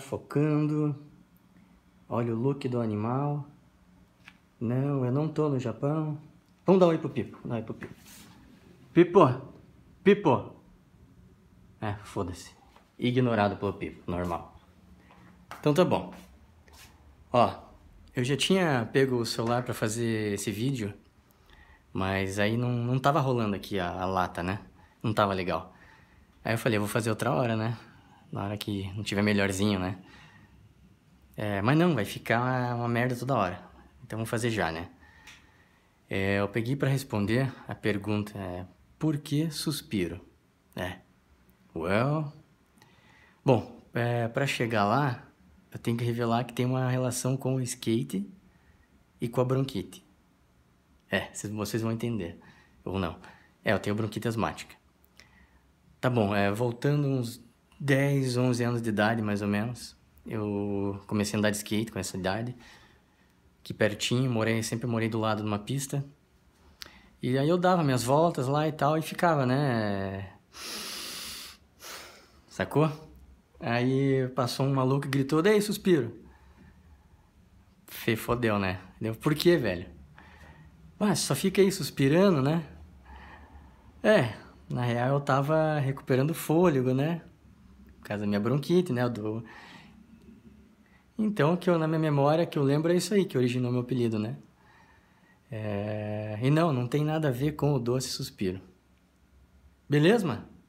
focando. Olha o look do animal. Não, eu não tô no Japão. Vamos dar um oi pro Pipo. Dá um oi pro Pipo. Pipo! Pipo! É, foda-se. Ignorado pelo Pipo, normal. Então tá bom. Ó, eu já tinha pego o celular para fazer esse vídeo, mas aí não, não tava rolando aqui a, a lata, né? Não tava legal. Aí eu falei, eu vou fazer outra hora, né? na hora que não tiver melhorzinho, né? É, mas não, vai ficar uma merda toda hora. Então vamos fazer já, né? É, eu peguei para responder a pergunta é, por que suspiro? É, well... Bom, é, para chegar lá, eu tenho que revelar que tem uma relação com o skate e com a bronquite. É, vocês vão entender. Ou não. É, eu tenho bronquite asmática. Tá bom, é, voltando uns 10, 11 anos de idade, mais ou menos. Eu comecei a andar de skate com essa idade. que pertinho, morei, sempre morei do lado de uma pista. E aí eu dava minhas voltas lá e tal e ficava, né? Sacou? Aí passou um maluco e gritou: Dei, suspiro. Fê, fodeu, né? Deu, por quê, velho? Mas ah, só fica aí suspirando, né? É, na real eu tava recuperando fôlego, né? causa da minha bronquite, né? Do... Então, que eu, na minha memória, que eu lembro é isso aí que originou meu apelido, né? É... E não, não tem nada a ver com o doce suspiro. Beleza?